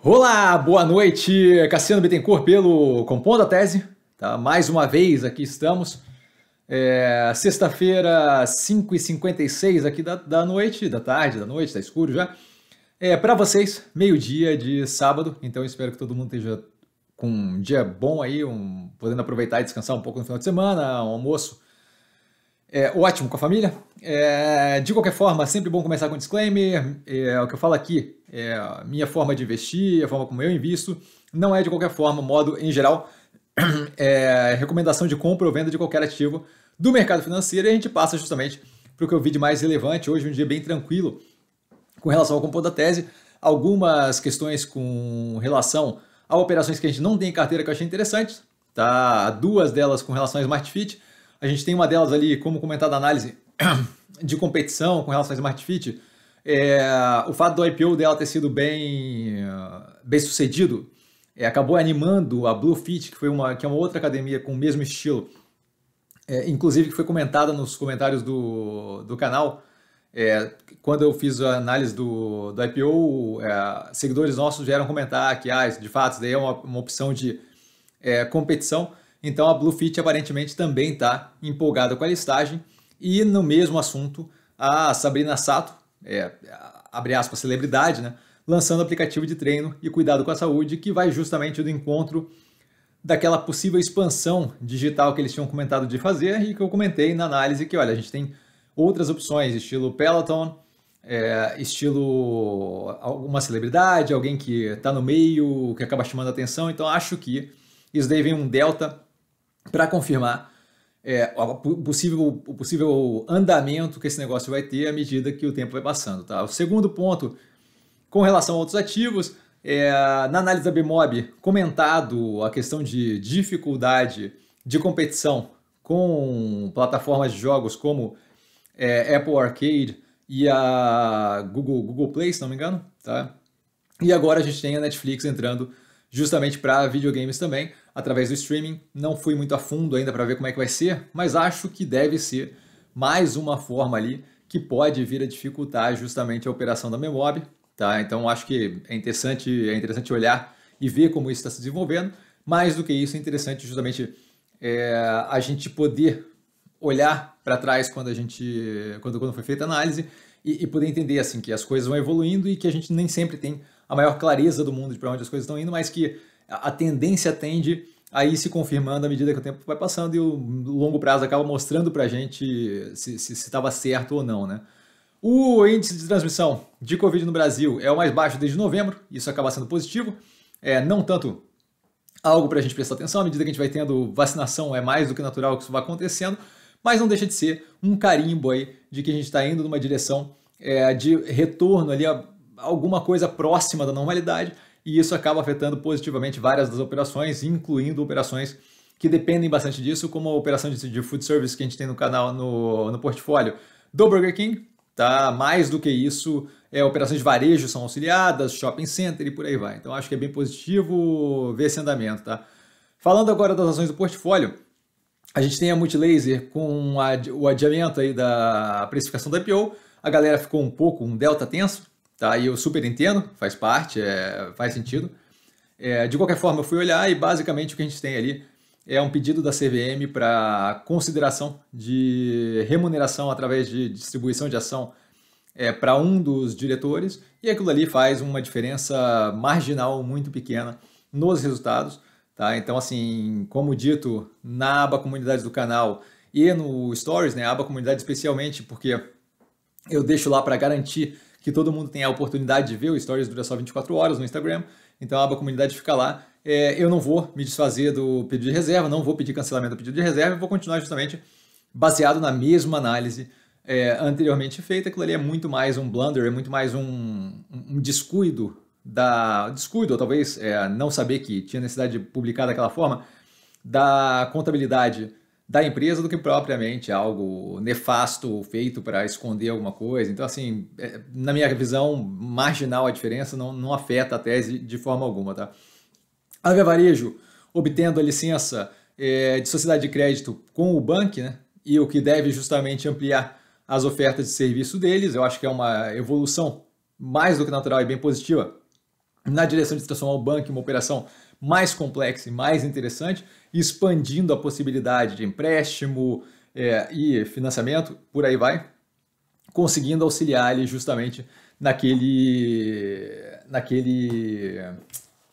Olá, boa noite, Cassiano Bittencourt pelo Compondo a Tese, tá? mais uma vez aqui estamos, é, sexta-feira, 5h56 aqui da, da noite, da tarde, da noite, tá escuro já, é, para vocês, meio-dia de sábado, então espero que todo mundo esteja com um dia bom aí, um, podendo aproveitar e descansar um pouco no final de semana, um almoço é, ótimo com a família. É, de qualquer forma, sempre bom começar com um disclaimer. É, o que eu falo aqui é a minha forma de investir, a forma como eu invisto. Não é de qualquer forma, modo em geral, é, recomendação de compra ou venda de qualquer ativo do mercado financeiro. E a gente passa justamente para o que eu vi de mais relevante hoje, um dia bem tranquilo com relação ao compor da tese. Algumas questões com relação a operações que a gente não tem em carteira que eu achei interessantes, tá? Duas delas com relação a Smart Fit a gente tem uma delas ali, como comentada análise de competição com relação à Smart Fit, é, o fato do IPO dela ter sido bem, bem sucedido é, acabou animando a Blue Fit, que, foi uma, que é uma outra academia com o mesmo estilo, é, inclusive que foi comentada nos comentários do, do canal. É, quando eu fiz a análise do, do IPO, é, seguidores nossos vieram comentar que, ah, de fato, isso daí é uma, uma opção de é, competição. Então a Bluefit aparentemente também está empolgada com a listagem. E no mesmo assunto, a Sabrina Sato, é, abre aspas, celebridade, né? lançando aplicativo de treino e cuidado com a saúde, que vai justamente do encontro daquela possível expansão digital que eles tinham comentado de fazer e que eu comentei na análise que, olha, a gente tem outras opções, estilo Peloton, é, estilo alguma celebridade, alguém que está no meio, que acaba chamando atenção. Então acho que isso daí vem um delta para confirmar é, o, possível, o possível andamento que esse negócio vai ter à medida que o tempo vai passando. Tá? O segundo ponto, com relação a outros ativos, é, na análise da BMOB, comentado a questão de dificuldade de competição com plataformas de jogos como é, Apple Arcade e a Google, Google Play, se não me engano. Tá? E agora a gente tem a Netflix entrando justamente para videogames também através do streaming. Não fui muito a fundo ainda para ver como é que vai ser, mas acho que deve ser mais uma forma ali que pode vir a dificultar justamente a operação da Memob, tá? Então acho que é interessante, é interessante olhar e ver como isso está se desenvolvendo. Mais do que isso, é interessante justamente é, a gente poder olhar para trás quando a gente quando, quando foi feita a análise e, e, poder entender assim que as coisas vão evoluindo e que a gente nem sempre tem a maior clareza do mundo de para onde as coisas estão indo, mas que a tendência tende aí se confirmando à medida que o tempo vai passando e o longo prazo acaba mostrando para a gente se estava certo ou não, né? O índice de transmissão de Covid no Brasil é o mais baixo desde novembro, isso acaba sendo positivo, é não tanto algo para a gente prestar atenção, à medida que a gente vai tendo vacinação é mais do que natural que isso vá acontecendo, mas não deixa de ser um carimbo aí de que a gente está indo numa direção é, de retorno ali a alguma coisa próxima da normalidade, e isso acaba afetando positivamente várias das operações, incluindo operações que dependem bastante disso, como a operação de food service que a gente tem no canal, no, no portfólio do Burger King, tá? Mais do que isso, é, operações de varejo são auxiliadas, shopping center e por aí vai. Então acho que é bem positivo ver esse andamento, tá? Falando agora das ações do portfólio, a gente tem a Multilaser com a, o adiamento aí da precificação da IPO, a galera ficou um pouco um delta tenso, Tá? E eu super entendo, faz parte, é, faz sentido. É, de qualquer forma, eu fui olhar e basicamente o que a gente tem ali é um pedido da CVM para consideração de remuneração através de distribuição de ação é, para um dos diretores, e aquilo ali faz uma diferença marginal muito pequena nos resultados. Tá? Então, assim, como dito, na aba comunidades do canal e no Stories, né, aba comunidade especialmente, porque eu deixo lá para garantir que todo mundo tem a oportunidade de ver. O Stories dura só 24 horas no Instagram, então a aba comunidade fica lá. É, eu não vou me desfazer do pedido de reserva, não vou pedir cancelamento do pedido de reserva, vou continuar justamente baseado na mesma análise é, anteriormente feita. Aquilo ali é muito mais um blunder, é muito mais um, um descuido da descuido, ou talvez é, não saber que tinha necessidade de publicar daquela forma, da contabilidade da empresa do que propriamente algo nefasto feito para esconder alguma coisa. Então, assim, é, na minha visão, marginal a diferença, não, não afeta a tese de forma alguma, tá? Ave Varejo, obtendo a licença é, de sociedade de crédito com o banco, né? E o que deve justamente ampliar as ofertas de serviço deles, eu acho que é uma evolução mais do que natural e bem positiva na direção de transformar o banco em uma operação mais complexa e mais interessante, expandindo a possibilidade de empréstimo é, e financiamento, por aí vai, conseguindo auxiliar ele justamente naquele, naquele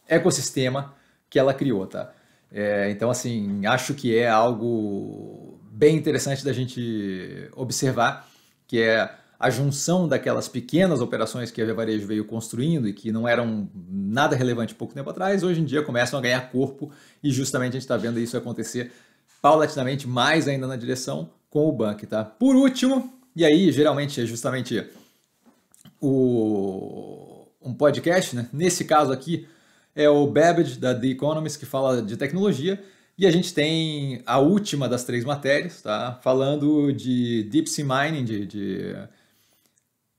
ecossistema que ela criou, tá? É, então, assim, acho que é algo bem interessante da gente observar, que é a junção daquelas pequenas operações que a Via Varejo veio construindo e que não eram nada relevante pouco tempo atrás, hoje em dia começam a ganhar corpo e justamente a gente está vendo isso acontecer paulatinamente mais ainda na direção com o Bank, tá? Por último, e aí geralmente é justamente o um podcast, né? Nesse caso aqui é o Babbage da The Economist que fala de tecnologia e a gente tem a última das três matérias, tá? Falando de deep sea mining, de, de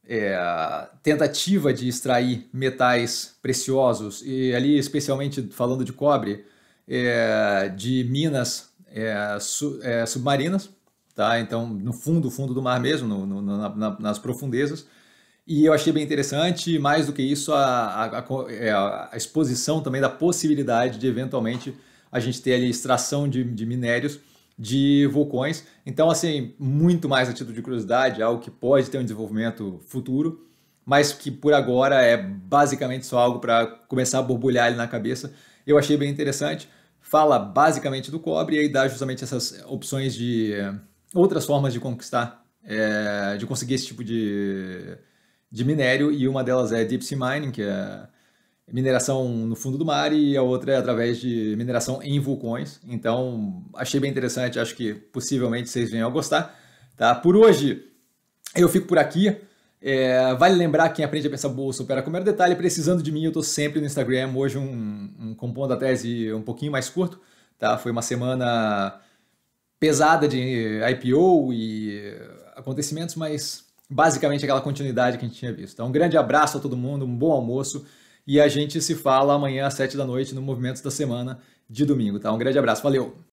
é, tentativa de extrair metais preciosos, e ali especialmente falando de cobre, é, de minas é, su, é, submarinas, tá? então no fundo, fundo do mar mesmo, no, no, na, nas profundezas, e eu achei bem interessante, mais do que isso, a, a, é, a, a exposição também da possibilidade de eventualmente a gente ter ali extração de, de minérios de vulcões. Então, assim, muito mais a título de curiosidade, algo que pode ter um desenvolvimento futuro, mas que por agora é basicamente só algo para começar a borbulhar ali na cabeça. Eu achei bem interessante. Fala basicamente do cobre e aí dá justamente essas opções de eh, outras formas de conquistar, é, de conseguir esse tipo de, de minério, e uma delas é deep sea mining, que é mineração no fundo do mar e a outra é através de mineração em vulcões. Então, achei bem interessante, acho que possivelmente vocês venham a gostar. Tá? Por hoje, eu fico por aqui. É, vale lembrar quem aprende a pensar bolsa opera com o detalhe. Precisando de mim, eu estou sempre no Instagram. Hoje, um, um compondo a tese um pouquinho mais curto. Tá? Foi uma semana pesada de IPO e acontecimentos, mas basicamente aquela continuidade que a gente tinha visto. Então, um grande abraço a todo mundo, um bom almoço. E a gente se fala amanhã às 7 da noite no Movimentos da Semana de domingo, tá? Um grande abraço, valeu!